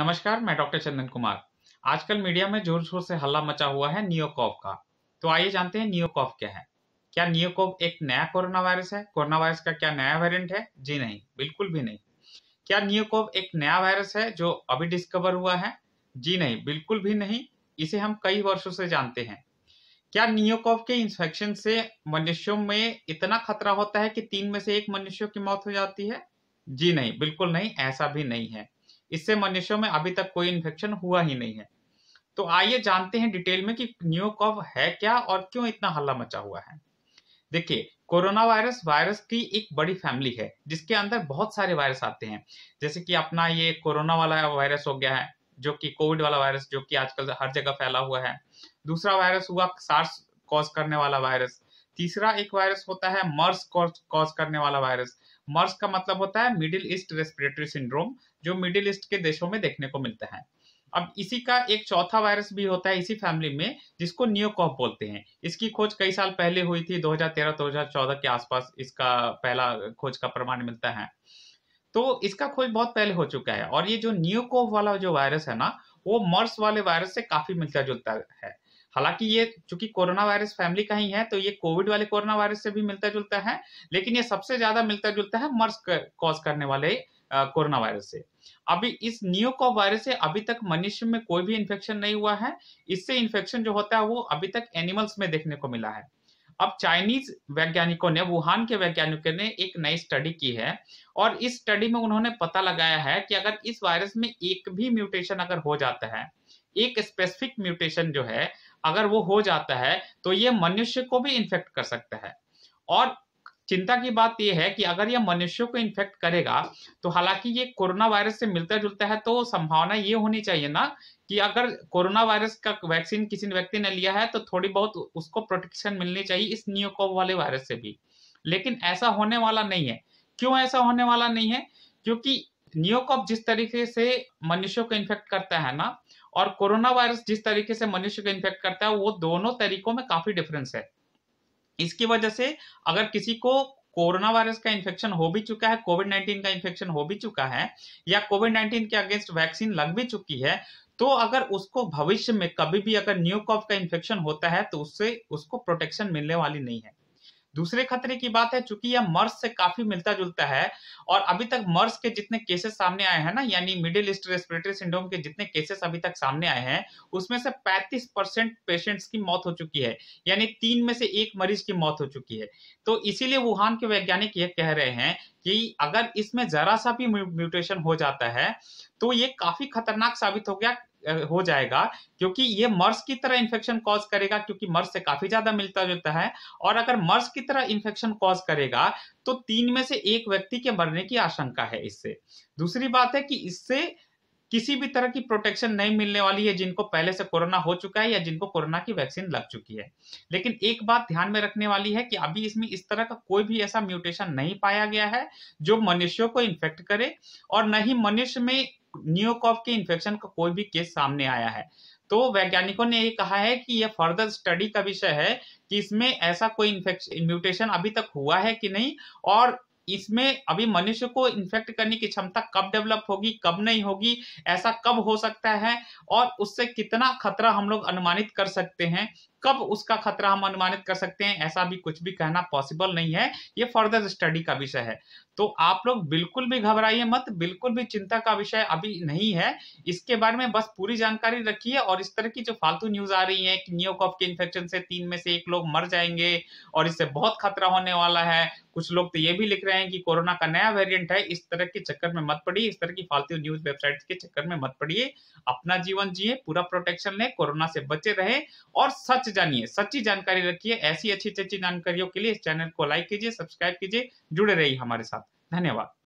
नमस्कार मैं डॉक्टर चंदन कुमार आजकल मीडिया में जोर शोर से हल्ला मचा हुआ है नियोकॉव का तो आइए जानते हैं नियोकॉफ क्या है क्या नियोकॉव एक नया कोरोना वायरस है कोरोना वायरस का क्या नया वेरिएंट है जी नहीं बिल्कुल भी नहीं क्या नियोकॉव एक नया वायरस है जो अभी डिस्कवर हुआ है जी नहीं बिल्कुल भी नहीं इसे हम कई वर्षों से जानते हैं क्या नियोकॉव के इंफेक्शन से मनुष्यों में इतना खतरा होता है कि तीन में से एक मनुष्यों की मौत हो जाती है जी नहीं बिल्कुल नहीं ऐसा भी नहीं है इससे मनुष्यों में अभी तक कोई इन्फेक्शन हुआ ही नहीं है तो आइए जानते हैं डिटेल में कि न्यूकॉव है क्या और क्यों इतना हल्ला मचा हुआ है देखिए कोरोना वायरस वायरस की एक बड़ी फैमिली है जिसके अंदर बहुत सारे वायरस आते हैं जैसे कि अपना ये कोरोना वाला वायरस हो गया है जो कि कोविड वाला वायरस जो कि आजकल हर जगह फैला हुआ है दूसरा वायरस हुआ सार्स कॉज करने वाला वायरस तीसरा एक वायरस होता है मर्स कॉज करने वाला वायरस मर्स का मतलब होता है मिडिल ईस्ट रेस्पिरेटरी सिंड्रोम जो मिडिल ईस्ट के देशों में देखने को मिलता है अब इसी का एक चौथा वायरस भी होता है इसी फैमिली में जिसको नियोकॉफ बोलते हैं इसकी खोज कई साल पहले हुई थी 2013-2014 के आसपास इसका पहला खोज का प्रमाण मिलता है तो इसका खोज बहुत पहले हो चुका है और ये जो नियोकोव वाला जो वायरस है ना वो मर्स वाले वायरस से काफी मिलता जुलता है हालांकि ये चूंकि कोरोना वायरस फैमिली का ही है तो ये कोविड वाले कोरोना वायरस से भी मिलता जुलता है लेकिन ये सबसे ज्यादा मिलता जुलता है मर्स कॉज करने वाले कोरोना वायरस से अभी इस नियोकॉप वायरस से अभी तक मनुष्य में कोई भी इन्फेक्शन नहीं हुआ है इससे इन्फेक्शन जो होता है वो अभी तक एनिमल्स में देखने को मिला है अब चाइनीज वैज्ञानिकों ने वुहान के वैज्ञानिकों ने एक नई स्टडी की है और इस स्टडी में उन्होंने पता लगाया है कि अगर इस वायरस में एक भी म्यूटेशन अगर हो जाता है एक स्पेसिफिक म्यूटेशन जो है अगर वो हो जाता है तो ये मनुष्य को भी इन्फेक्ट कर सकता है और चिंता की बात यह है कि अगर यह मनुष्य को इन्फेक्ट करेगा तो हालांकि ये कोरोना वायरस से मिलता जुलता है तो संभावना ये होनी चाहिए ना कि अगर कोरोना वायरस का वैक्सीन किसी व्यक्ति ने लिया है तो थोड़ी बहुत उसको प्रोटेक्शन मिलनी चाहिए इस न्यूकोव वाले वायरस से भी लेकिन ऐसा होने वाला नहीं है क्यों ऐसा होने वाला नहीं है क्योंकि नियोकॉप जिस तरीके से मनुष्यों को इन्फेक्ट करता है ना और कोरोना वायरस जिस तरीके से मनुष्य को इन्फेक्ट करता है वो दोनों तरीकों में काफी डिफरेंस है इसकी वजह से अगर किसी को कोरोना वायरस का इन्फेक्शन हो भी चुका है कोविड नाइन्टीन का इन्फेक्शन हो भी चुका है या कोविड नाइन्टीन के अगेंस्ट वैक्सीन लग भी चुकी है तो अगर उसको भविष्य में कभी भी अगर न्यू कॉफ का इन्फेक्शन होता है तो उससे उसको प्रोटेक्शन मिलने वाली नहीं है दूसरे खतरे की बात है चूंकि यह मर्स से काफी मिलता जुलता है और अभी तक मर्स के जितने केसेस सामने आए हैं ना यानी मिडिल ईस्ट रेस्पिरेटरी सिंड्रोम के जितने केसेस अभी तक सामने आए हैं उसमें से 35 परसेंट पेशेंट्स की मौत हो चुकी है यानी तीन में से एक मरीज की मौत हो चुकी है तो इसीलिए वुहान के वैज्ञानिक ये कह रहे हैं कि अगर इसमें जरा सा भी म्यूटेशन हो जाता है तो ये काफी खतरनाक साबित हो गया हो जाएगा क्योंकि ये मर्स की तरह इन्फेक्शन कॉज करेगा क्योंकि मर्स से काफी ज्यादा मिलता जुलता है और अगर मर्स की तरह इन्फेक्शन कॉज करेगा तो तीन में से एक व्यक्ति के मरने की आशंका है इससे दूसरी बात है कि इससे किसी भी तरह की प्रोटेक्शन नहीं मिलने वाली है जिनको पहले से कोरोना हो चुका है या जिनको कोरोना की वैक्सीन लग चुकी है लेकिन एक बात ध्यान में रखने वाली है कि अभी इसमें इस तरह का कोई भी ऐसा म्यूटेशन नहीं पाया गया है जो मनुष्यों को इन्फेक्ट करे और न ही मनुष्य में न्यूकॉफ के इन्फेक्शन का कोई भी केस सामने आया है तो वैज्ञानिकों ने ये कहा है कि यह फर्दर स्टडी का विषय है कि इसमें ऐसा कोई इन्फेक्शन म्यूटेशन अभी तक हुआ है कि नहीं और इसमें अभी मनुष्य को इन्फेक्ट करने की क्षमता कब डेवलप होगी कब नहीं होगी ऐसा कब हो सकता है और उससे कितना खतरा हम लोग अनुमानित कर सकते हैं कब उसका खतरा हम अनुमानित कर सकते हैं ऐसा भी कुछ भी कहना पॉसिबल नहीं है ये फर्दर स्टडी का विषय है तो आप लोग बिल्कुल भी घबराइए मत बिल्कुल भी चिंता का विषय अभी नहीं है इसके बारे में बस पूरी जानकारी रखिए और इस तरह की जो फालतू न्यूज आ रही है कि न्यूकॉफ के इन्फेक्शन से तीन में से एक लोग मर जाएंगे और इससे बहुत खतरा होने वाला है कुछ लोग तो ये भी लिख रहे हैं कि कोरोना का नया वेरियंट है इस तरह के चक्कर में मत पड़िए इस तरह की फालतू न्यूज वेबसाइट के चक्कर में मत पड़िए अपना जीवन जिए पूरा प्रोटेक्शन लें कोरोना से बचे रहे और सच जानिए सच्ची जानकारी रखिए ऐसी अच्छी अच्छी जानकारियों के लिए इस चैनल को लाइक कीजिए सब्सक्राइब कीजिए जुड़े रहिए हमारे साथ धन्यवाद